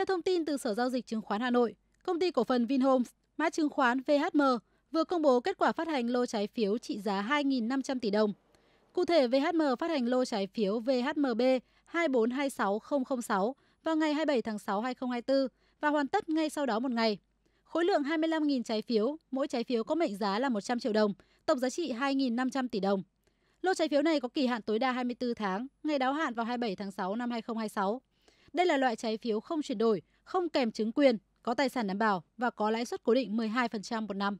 Theo thông tin từ Sở Giao dịch Chứng khoán Hà Nội, công ty cổ phần Vinhomes, mã chứng khoán VHM vừa công bố kết quả phát hành lô trái phiếu trị giá 2.500 tỷ đồng. Cụ thể, VHM phát hành lô trái phiếu VHMB 2426006 vào ngày 27 tháng 6 2024 và hoàn tất ngay sau đó một ngày. Khối lượng 25.000 trái phiếu, mỗi trái phiếu có mệnh giá là 100 triệu đồng, tổng giá trị 2.500 tỷ đồng. Lô trái phiếu này có kỳ hạn tối đa 24 tháng, ngày đáo hạn vào 27 tháng 6 năm 2026. Đây là loại trái phiếu không chuyển đổi, không kèm chứng quyền, có tài sản đảm bảo và có lãi suất cố định 12% một năm.